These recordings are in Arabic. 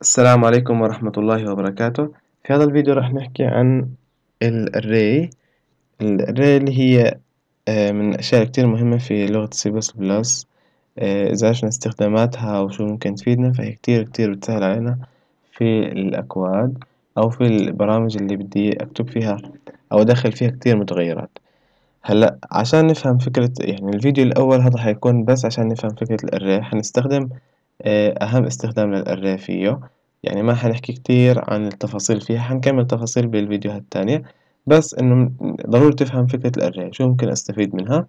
السلام عليكم ورحمة الله وبركاته في هذا الفيديو راح نحكي عن الري الري اللي هي آه، من الأشياء كتير مهمة في لغة سي بلس آه، إذا عشنا استخداماتها وشو ممكن تفيدنا فهي كتير كتير بتسهل علينا في الأكواد أو في البرامج اللي بدي أكتب فيها أو أدخل فيها كتير متغيرات هلا عشان نفهم فكرة يعني الفيديو الأول هذا حيكون بس عشان نفهم فكرة الري حنستخدم إيه، أهم استخدام فيه يعني ما حنحكي كتير عن التفاصيل فيها حنكمل تفاصيل بالفيديوهات التانية بس إنه ضروري تفهم فكرة الأري شو ممكن أستفيد منها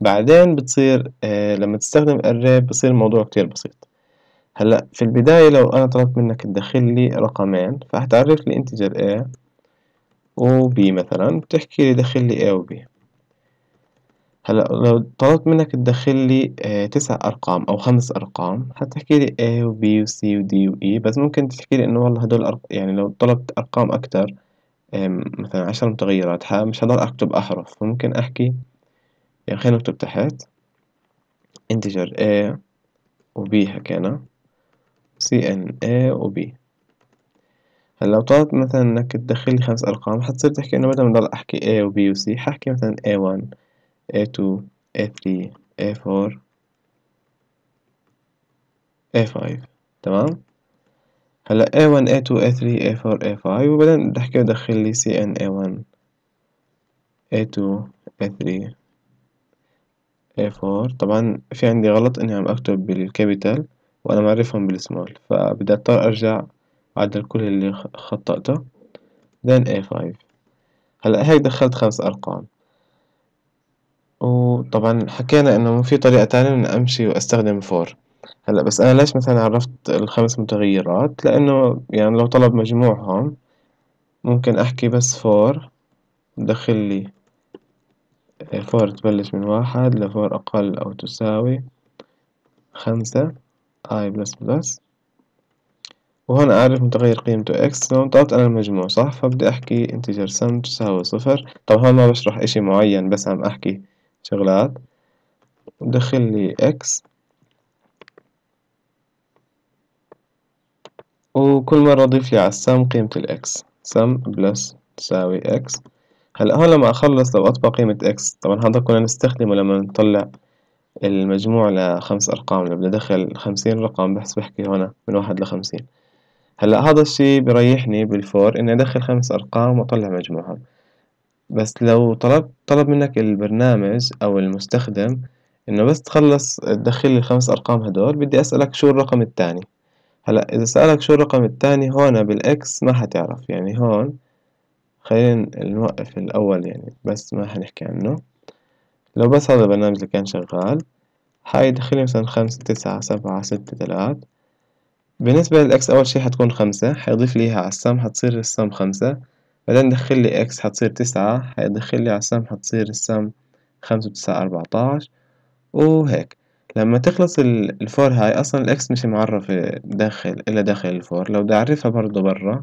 بعدين بتصير إيه، لما تستخدم الأري بصير الموضوع كتير بسيط هلا في البداية لو أنا طلبت منك تدخل لي رقمين فهتعرف لي انتجر A و B مثلا بتحكي لي دخل لي A و B هلا لو طلبت منك تدخل لي آه، تسع أرقام أو خمس أرقام هتحكي لي A و B و C و D و E بس ممكن تحكي لي إنه والله هدول أرق... يعني لو طلبت أرقام أكتر مثلا عشر متغيرات مش هضل أكتب أحرف فممكن أحكي يعني خلينا نكتب تحت integer A و B حكينا N A و B هلا لو طلبت مثلا إنك تدخل لي خمس أرقام حتصير تحكي إنه بدل ما أضل أحكي A و B و C ححكي مثلا A1 A2 A3 A4 A5 تمام هلا A1 A2 A3 A4 A5 وبعدين بدي احكي ادخل لي CN A1 A2 A3 A4 طبعا في عندي غلط اني عم اكتب بالكابيتال وانا معرفهم بالسمول فبدي اضطر ارجع اعدل كل اللي خطأته then A5 هلا هيك دخلت خمس ارقام وطبعًا حكينا إنه في طريقة تانية إني أمشي وأستخدم فور هلأ بس أنا ليش مثلًا عرفت الخمس متغيرات لإنه يعني لو طلب مجموع هون ممكن أحكي بس فور دخل لي آه، فور تبلش من واحد لفور أقل أو تساوي خمسة i بلس بلس وهون أعرف متغير قيمته اكس لو طلبت أنا المجموع صح فبدي أحكي انتجر سم تساوي صفر طبعا هون ما بشرح إشي معين بس عم أحكي شغلات ودخل لي اكس وكل مرة أضيف لي على السم قيمة الإكس سم بلس تساوي إكس هلا هون لما أخلص لو أطبق قيمة إكس طبعا هذا كنا نستخدمه لما نطلع المجموع لخمس أرقام لما بدي أدخل خمسين رقم بحس بحكي هنا من واحد لخمسين هلا هذا الشي بريحني بالفور إني أدخل خمس أرقام وأطلع مجموعهم بس لو طلب طلب منك البرنامج أو المستخدم إنه بس تخلص تدخل لي الخمس أرقام هدول بدي أسألك شو الرقم التاني هلا إذا سألك شو الرقم التاني هون بالإكس ما حتعرف يعني هون خلينا نوقف الأول يعني بس ما حنحكي عنه لو بس هذا البرنامج اللي كان شغال حيدخل مثلا خمسة تسعة سبعة ستة تلات بالنسبة للإكس أول شي حتكون خمسة حيضيف ليها على السم حتصير السم خمسة بعدين ندخل لي اكس حتصير تسعة حيدخل لي على السم حتصير السم خمسة وتسعة أربعتاش وهيك لما تخلص الفور هاي أصلا الإكس مش معرفة داخل إلا داخل الفور لو بدي أعرفها برضه برا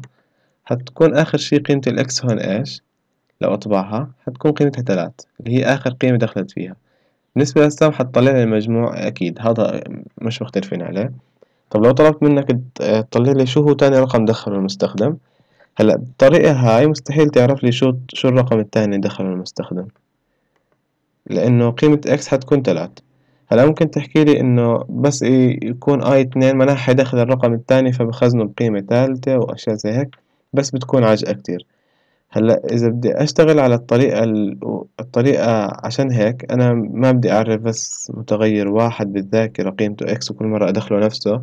حتكون آخر شي قيمة الإكس هون إيش لو أطبعها حتكون قيمتها تلات اللي هي آخر قيمة دخلت فيها بالنسبة للسم حتطلع لي المجموع أكيد هذا مش مختلفين عليه طب لو طلبت منك تطلع لي شو هو تاني رقم دخله المستخدم هلا بالطريقة هاي مستحيل تعرف لي شو شو الرقم التاني اللي دخله المستخدم لأنه قيمة إكس حتكون تلات هلا ممكن تحكي لي إنه بس يكون آي اتنين معناها حيدخل الرقم التاني فبخزنه بقيمة تالتة وأشياء زي هيك بس بتكون عجقة كتير هلا إذا بدي أشتغل على الطريقة الطريقة عشان هيك أنا ما بدي أعرف بس متغير واحد بالذاكرة قيمته إكس وكل مرة أدخله نفسه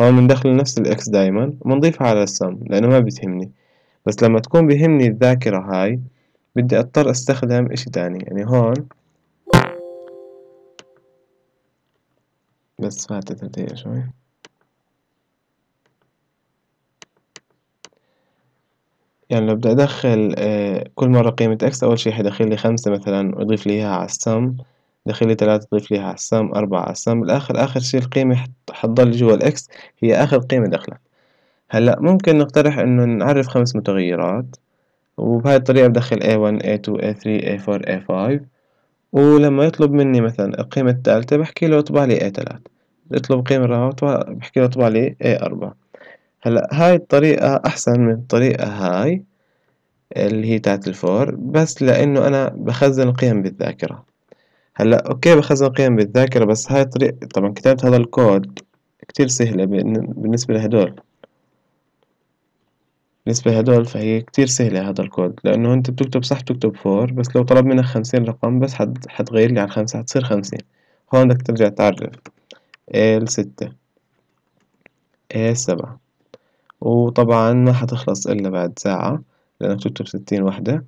هون بندخله نفس الإكس دايما وبنضيفها على السم لأنه ما بتهمني بس لما تكون بيهمني الذاكرة هاي بدي أضطر أستخدم إشي تاني يعني هون بس فاتت هدية شوي يعني لو بدي أدخل آه، كل مرة قيمة إكس أول شي حيدخل لي خمسة مثلا وأضيف لي إياها على السم دخل لي ثلاثة أضيف ليها على السم أربعة على السم بالآخر آخر شي القيمة حتضل جوا الإكس هي آخر قيمة دخلها هلا ممكن نقترح انه نعرف خمس متغيرات وبهاي الطريقة بدخل A1 A2 A3 A4 A5 ولما يطلب مني مثلا القيمة الثالثة بحكي له اطبع لي A3 يطلب قيمة الرابعة بحكي له اطبع لي A4 هلا هاي الطريقة أحسن من الطريقة هاي اللي هي تاعت الفور بس لأنه أنا بخزن القيم بالذاكرة هلا أوكي بخزن القيم بالذاكرة بس هاي الطريقة طبعا كتابة هذا الكود كتير سهلة بالنسبة لهدول بالنسبة هدول فهي كتير سهلة هذا الكود لأنه أنت بتكتب صح بتكتب فور بس لو طلب منك خمسين رقم بس حت حتغير لي على خمسة حتصير خمسين هون بدك ترجع تعرف الستة السبعة وطبعا ما حتخلص إلا بعد ساعة لأنك تكتب ستين وحدة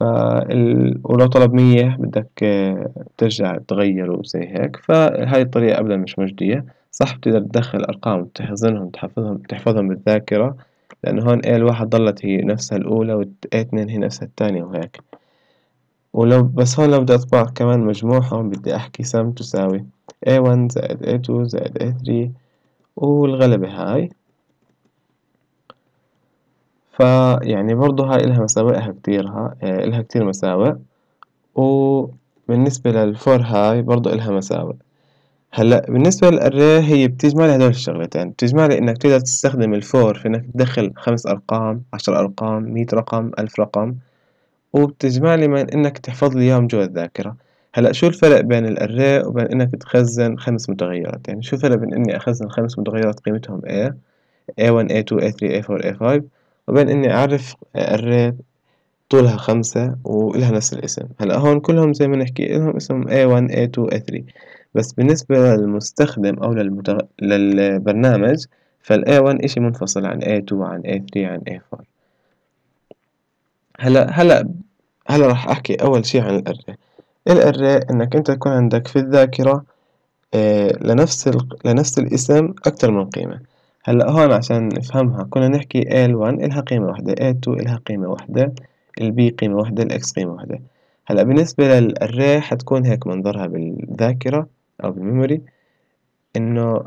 فال... ولو طلب مية بدك آه، ترجع تغيره وزي هيك فهاي الطريقة أبدا مش مجدية صح بتقدر تدخل أرقام وتحزنهم تحفظهم تحفظهم بالذاكرة لأن هون ايه الواحد ضلت هي نفسها الأولى A اتنين هي نفسها التانية وهيك ولو بس هون لو بدي أطبع كمان مجموعهم بدي أحكي سم تساوي A1 زائد A2 زائد A3 والغلبة هاي فا يعني برضو هاي إلها مساوئها كتيرها إيه، إلها كتير مساوئ وبالنسبة للفور هاي برضو إلها مساوئ هلا بالنسبة للاري هي بتجمع هدول الشغلتين بتجمع انك تقدر تستخدم الفور في إنك تدخل خمس أرقام عشر أرقام مية رقم ألف رقم وبتجمع لي من إنك تحفظ لي إياهم جوا الذاكرة هلا شو الفرق بين الاري وبين إنك تخزن خمس متغيرات يعني شو الفرق بين إني أخزن خمس متغيرات قيمتهم A A1 A2 A3 A4 A5 وبين إني أعرف اري طولها خمسة وإلها نفس الاسم هلا هون كلهم زي ما نحكي إلهم اسم A1 A2 A3 بس بالنسبة للمستخدم أو للمتغ... للبرنامج فال A1 إشي منفصل عن A2 عن A3 عن A4 هلا هلا هلا راح أحكي أول شي عن الأرة الأرة إنك أنت تكون عندك في الذاكرة إيه لنفس ال... لنفس الاسم أكتر من قيمة هلا هون عشان نفهمها كنا نحكي l 1 إلها قيمة واحدة A2 إلها قيمة واحدة B قيمة واحدة X قيمة واحدة هلا بالنسبة للأرة حتكون هيك منظرها بالذاكرة أو بالميموري إنه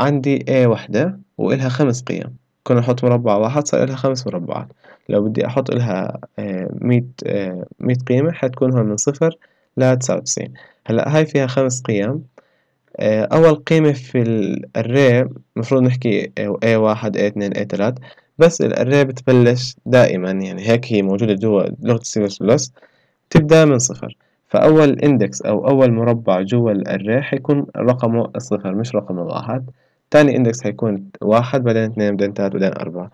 عندي A وحدة وإلها خمس قيم كنا نحط مربع واحد صار إلها خمس مربعات لو بدي أحط إلها آه، مية آه، مية قيمة حتكون هون من صفر لتسعة وتسعين هلأ هاي فيها خمس قيم آه، أول قيمة في الأري مفروض نحكي A واحد A اثنين A ثلاث بس الأري بتبلش دائما يعني هيك هي موجودة جوا لغة السي بلس بلس تبدأ من صفر فأول إندكس أو أول مربع جوا الأري حيكون رقمه الصفر مش رقم الواحد تاني إندكس حيكون واحد بعدين اثنين بعدين تلاتة بعدين أربعة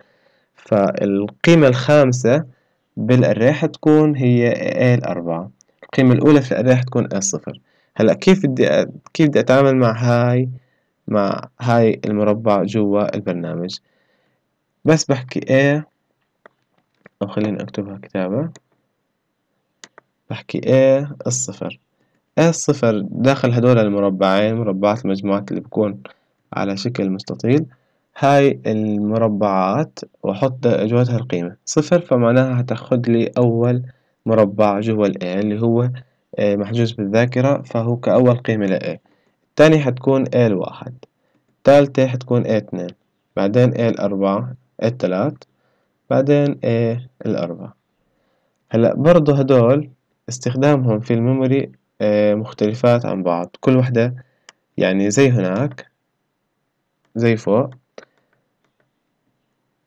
فالقيمة الخامسة بالأري حتكون هي الأربعة القيمة الأولى في الأري حتكون الصفر هلا كيف بدي كيف بدي أتعامل مع هاي مع هاي المربع جوا البرنامج بس بحكي A أو خليني أكتبها كتابة بحكي a الصفر a الصفر داخل هدول المربعين مربعات المجموعات اللي بكون على شكل مستطيل هاي المربعات وأحط جواتها القيمة صفر فمعناها هتاخد لي أول مربع جوا ال a اللي هو محجوز بالذاكرة فهو كأول قيمة ل a تاني حتكون a الواحد تالتة حتكون a اتنين بعدين a الأربعة a التلات بعدين a الأربعة هلأ برضو هدول استخدامهم في الميموري آه، مختلفات عن بعض كل وحدة يعني زي هناك زي فوق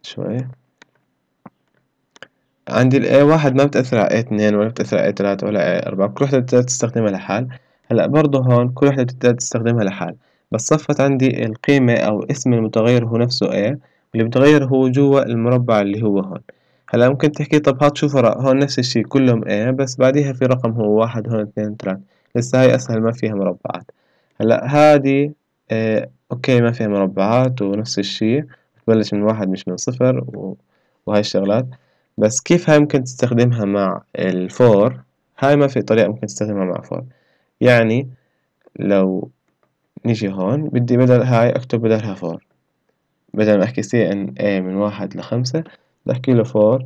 شوي عندي ال A واحد ما بتأثر على A اثنين ولا بتأثر على A تلاتة ولا A أربعة كل وحدة بتقدر تستخدمها لحال هلأ برضه هون كل وحدة بتقدر تستخدمها لحال بس صفت عندي القيمة أو اسم المتغير هو نفسه A واللي بتغير هو جوا المربع اللي هو هون هلا ممكن تحكي طب هات شو فرق هون نفس الشي كلهم A بس بعديها في رقم هو واحد هون اثنين ثلاثة لسه هاي أسهل ما فيها مربعات هلا هادي آه أوكي ما فيها مربعات ونفس الشي بتبلش من واحد مش من صفر و... وهاي الشغلات بس كيف هاي ممكن تستخدمها مع الفور هاي ما في طريقة ممكن تستخدمها مع فور يعني لو نيجي هون بدي بدل هاي أكتب بدلها فور بدل ما أحكي سي إن ايه من واحد لخمسة بحكي له فور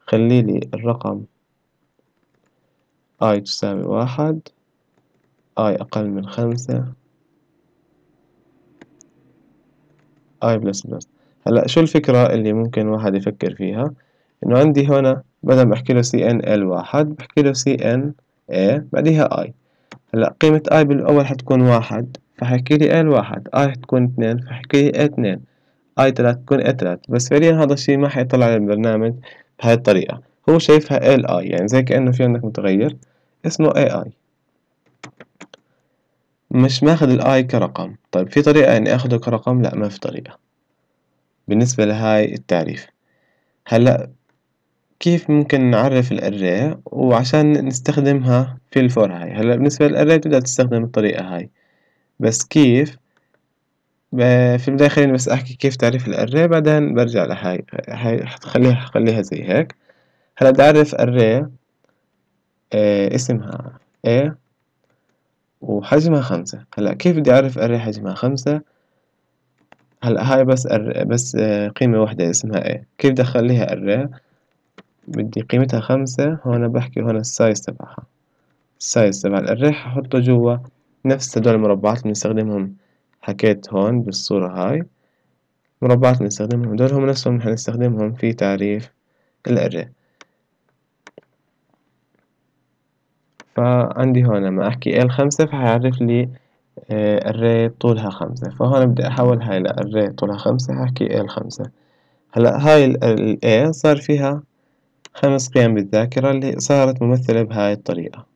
خلي لي الرقم i تساوي واحد i أقل من خمسة i بلس بلس هلا شو الفكرة اللي ممكن واحد يفكر فيها إنه عندي هنا بدل ما أحكي له ال واحد بحكي له اي بعديها i هلا قيمة i بالأول حتكون واحد فحكي لي ال واحد اي حتكون اثنين فحكي لي a اثنين اي تلات تكون اي تلات بس فعليا هذا الشيء ما حيطلع على البرنامج بهاي الطريقة هو شايفها ال اي يعني زي كأنه في عندك متغير اسمه اي اي مش ماخذ الاي كرقم طيب في طريقة اني اخده كرقم لا ما في طريقة بالنسبة لهاي التعريف هلأ كيف ممكن نعرف الأري وعشان نستخدمها في الفور هاي هلأ بالنسبة للأري بتقدر تستخدم الطريقة هاي بس كيف آه، في البداية خليني بس أحكي كيف تعريف الأري بعدين برجع لهاي هاي حتخليها حخليها زي هيك هلا بدي أعرف أري آه، اسمها A وحجمها خمسة هلا كيف بدي أعرف أري حجمها خمسة هلا هاي بس أر... بس آه، قيمة واحدة اسمها A كيف بدي أخليها أري بدي قيمتها خمسة هون بحكي هون السايز تبعها السايز تبع الأري ححطه جوا نفس هدول المربعات اللي بنستخدمهم حكيت هون بالصورة هاي مربعات اللي نستخدمهم دول هم نفسهم هنستخدمهم في تعريف الأري فعندي هون لما أحكي ال خمسة فحيعرف لي آه، الري طولها خمسة فهون بدي أحول هاي لأري طولها خمسة هحكي ال خمسة هلا هاي ال A صار فيها خمس قيم بالذاكرة اللي صارت ممثلة بهاي الطريقة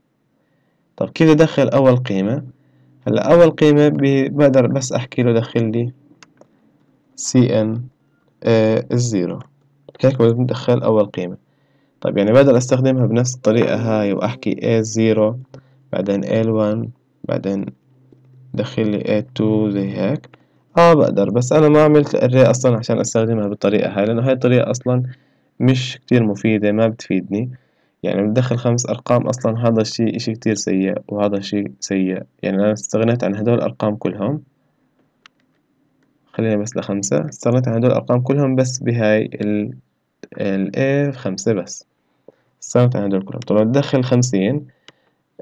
طب كيف أدخل أول قيمة هلا أول قيمة بقدر بس أحكي له دخل لي سي إن آه، الزيرو هيك بدخل أول قيمة طيب يعني بقدر أستخدمها بنفس الطريقة هاي وأحكي A0 بعدين L1 بعدين دخل لي A2 زي هيك اه بقدر بس انا ما عملت الري اصلا عشان استخدمها بالطريقة هاي لانه هاي الطريقة اصلا مش كتير مفيدة ما بتفيدني يعني مدخل خمس أرقام أصلا هذا الشيء إشي كتير سيء وهذا شيء سيء يعني أنا استغنيت عن هدول الأرقام كلهم خلينا بس لخمسة استغنيت عن هدول الأرقام كلهم بس بهاي ال ال A خمسة بس استغنيت عن هدول كلهم طبعا بدخل خمسين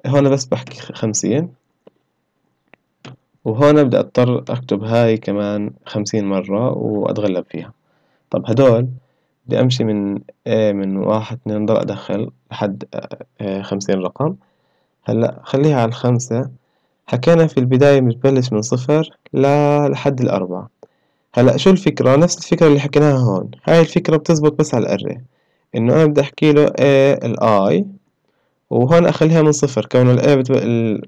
هون بس بحكي خمسين وهون بدي أضطر أكتب هاي كمان خمسين مرة وأتغلب فيها طب هدول بدي أمشي من من واحد اتنين ضل أدخل لحد آه، آه، خمسين رقم هلأ خليها على الخمسة حكينا في البداية بتبلش من صفر ل- لحد الأربعة هلأ شو الفكرة نفس الفكرة اللي حكيناها هون هاي الفكرة بتزبط بس على الأري إنه أنا بدي أحكي له a الآي وهون أخليها من صفر كونه الأي بتب...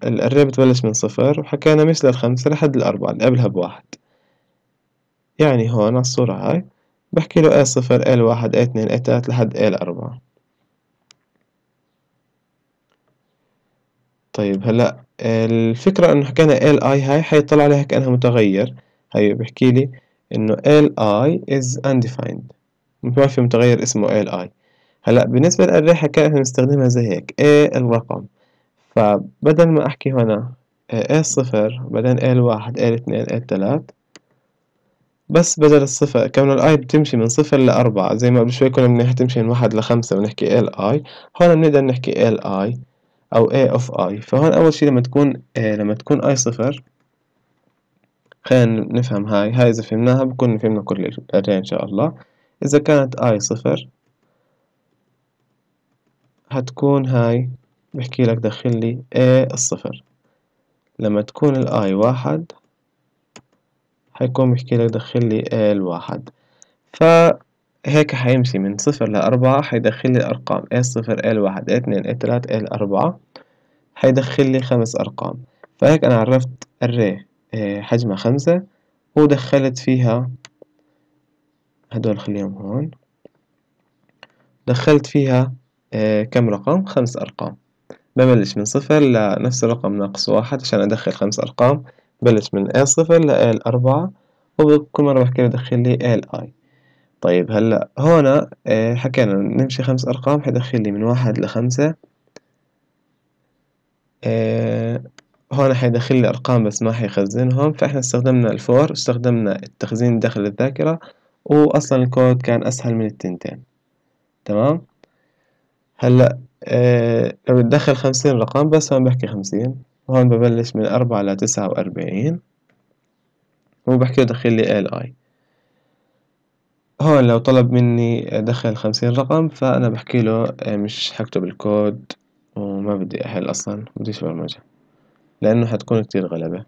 الأري بتبلش من صفر وحكينا مش للخمسة لحد الأربعة اللي قبلها بواحد يعني هون على الصورة هاي بحكي له ايه صفر ايه واحد ايه اتنين ايه تلات لحد ايه الأربعة طيب هلا الفكرة إنه حكينا ال اي هاي حيطلع عليها كأنها متغير هي بحكي لي إنه ال اي is undefined ما في متغير اسمه ال اي هلا بالنسبة للريحة كأنها نستخدمها زي هيك ايه الرقم فبدل ما أحكي هنا ايه صفر بعدين a واحد a اتنين a تلات بس بدل الصفر كون ال i بتمشي من صفر لأربعة زي ما قبل شوي كنا بنحكي تمشي من واحد لخمسة ونحكي ال i هون بنقدر نحكي ال i أو a of i فهون أول شي لما تكون آه لما تكون i صفر خلينا نفهم هاي هاي إذا فهمناها بكون فهمنا كل الأريا إن شاء الله إذا كانت i صفر هتكون هاي بحكي لك دخل لي a الصفر لما تكون ال i واحد حيكون لك دخل لي ال الواحد فهيك حيمشي من صفر لأربعة حيدخل لي أرقام ال صفر ال واحد ال اثنين ال تلاتة ال أربعة لي خمس أرقام فهيك أنا عرفت الري آه، حجمها خمسة ودخلت فيها هدول خليهم هون دخلت فيها آه، كم رقم خمس أرقام ببلش من صفر لنفس الرقم ناقص واحد عشان أدخل خمس أرقام بلش من a صفر ل l الأربعة وبكل مرة بحكي له دخل لي l i طيب هلا هون آه، حكينا نمشي خمس أرقام حيدخل لي من واحد لخمسة هون آه، حيدخل لي أرقام بس ما حيخزنهم فإحنا استخدمنا الفور استخدمنا التخزين داخل الذاكرة وأصلا الكود كان أسهل من التنتين تمام هلأ آه، لو تدخل خمسين رقم بس هون بحكي خمسين هون ببلش من أربعة لتسعة وأربعين وبحكي له دخل لي ال اي هون لو طلب مني دخل خمسين رقم فأنا بحكي له آه، مش حكتب الكود وما بدي أحل أصلا بديش برمجة لأنه حتكون كتير غلبة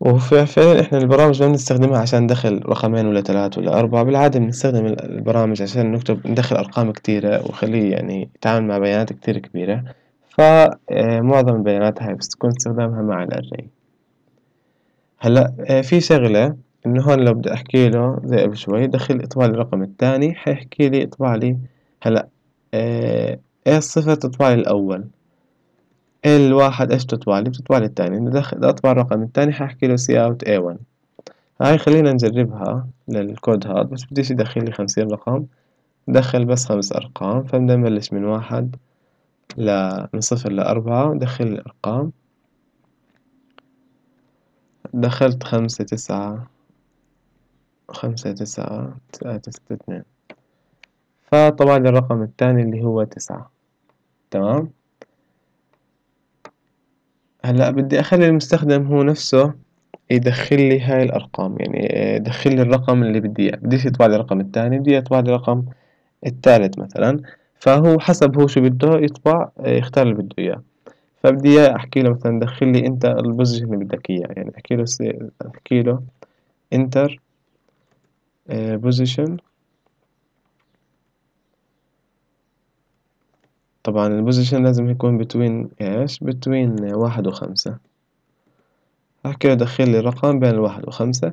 وفعلا إحنا البرامج ما بنستخدمها عشان ندخل رقمين ولا ثلاثة ولا أربعة بالعادة بنستخدم البرامج عشان نكتب ندخل أرقام كتيرة وخليه يعني يتعامل مع بيانات كتير كبيرة فمعظم آه، البيانات هاي بتكون استخدامها مع الأري هلا آه، في شغلة إنه هون لو بدي أحكي له زي قبل شوي دخل اطبع لي الرقم الثاني حيحكي لي اطبع لي هلا آه، إيه الصفر تطبع لي الأول إيه الواحد ايش بتطبع لي بتطبع لي الثاني إذا اطبع الرقم الثاني حيحكي له سي اوت اي 1 هاي خلينا نجربها للكود هاد بس بديش يدخل لي خمسين رقم دخل بس خمس ارقام فبدنا نبلش من واحد ل من صفر لأربعة دخل الأرقام دخلت خمسة تسعة خمسة تسعة تسعة اثنين فطبعا الرقم الثاني اللي هو تسعة تمام هلا بدي أخلي المستخدم هو نفسه يدخل لي هاي الأرقام يعني يدخل لي الرقم اللي بدي إياه بديش يطبع لي الرقم الثاني بدي يطبع لي الرقم الثالث مثلا فهو حسب هو شو بده يطبع إيه، يختار اللي بده اياه فبدي اياه احكي له مثلا دخل لي انت البوزيشن اللي بدك اياه يعني احكي له سي... احكي له انتر إيه، بوزيشن طبعا البوزيشن لازم يكون بتوين ايش بتوين واحد وخمسة احكي له دخل لي رقم بين الواحد وخمسة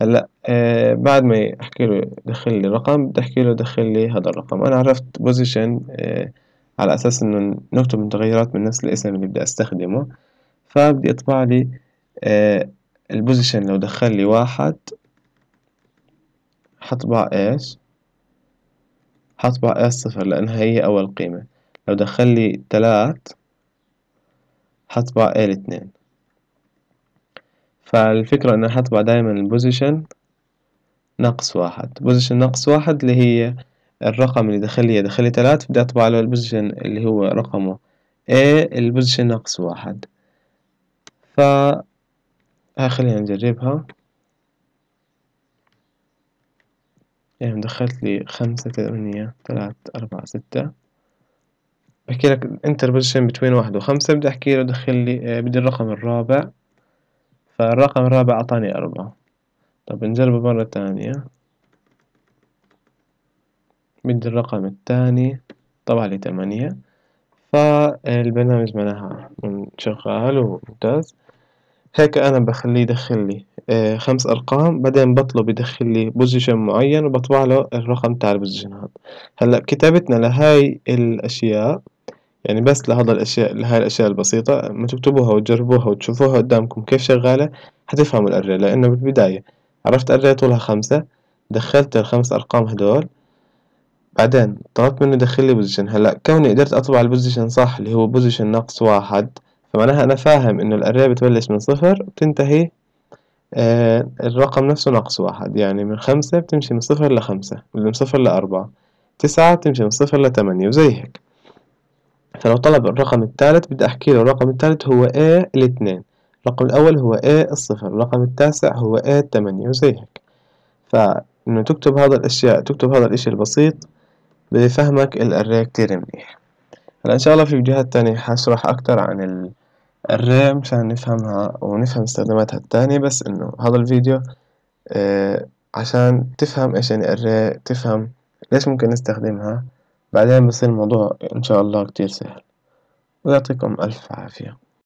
هلا آه بعد ما احكي له دخل لي رقم بدي احكي له دخل لي هذا الرقم انا عرفت بوزيشن آه على اساس انه نكتب متغيرات من نفس الاسم اللي بدي استخدمه فبدي اطبع لي آه البوزيشن لو دخل لي واحد حطبع ايش حطبع اس صفر لانها هي اول قيمة لو دخل لي تلات حطبع ال اتنين فالفكرة ان حطبع دايما البوزيشن ناقص واحد بوزيشن ناقص واحد اللي هي الرقم اللي داخل لي داخل لي بدي اطبع له البوزيشن اللي هو رقمه A البوزيشن ناقص واحد فا خلينا نجربها يعني دخلت لي خمسة ثمانية ثلاثة أربعة ستة بحكي لك انتر بوزيشن بين واحد وخمسة بدي احكي له دخل لي آه، بدي الرقم الرابع فالرقم الرابع أعطاني أربعة طب نجربه مرة تانية بدي الرقم الثاني طبع لي ثمانية فالبرنامج معناها شغال وممتاز هيك أنا بخليه يدخل لي آه، خمس أرقام بعدين بطلب يدخل لي بوزيشن معين وبطبع له الرقم تاع البوزيشن هذا هلأ كتابتنا لهاي الأشياء يعني بس لهذا الأشياء لهاي الأشياء البسيطة ما تكتبوها وتجربوها وتشوفوها قدامكم كيف شغالة حتفهموا الاري لأنه بالبداية عرفت اري طولها خمسة دخلت الخمس أرقام هدول بعدين طلبت منه يدخل لي بوزيشن هلا كوني قدرت أطبع البوزيشن صح اللي هو بوزيشن ناقص واحد فمعناها أنا فاهم إنه الاري بتبلش من صفر وتنتهي آه الرقم نفسه ناقص واحد يعني من خمسة بتمشي من صفر لخمسة من صفر لأربعة تسعة بتمشي من صفر لثمانية وزي هيك فلو طلب الرقم الثالث بدي أحكي له الرقم الثالث هو A الاثنين الرقم الأول هو A الصفر الرقم التاسع هو A الثمانية وزي هيك فإنه تكتب هذا الأشياء تكتب هذا الإشي البسيط بيفهمك الأري كتير منيح هلا إن شاء الله في فيديوهات تانية حشرح أكتر عن الأري مشان نفهمها ونفهم استخداماتها التانية بس إنه هذا الفيديو آه، عشان تفهم إيش يعني أري تفهم ليش ممكن نستخدمها بعدين بصير الموضوع إن شاء الله كتير سهل ويعطيكم ألف عافية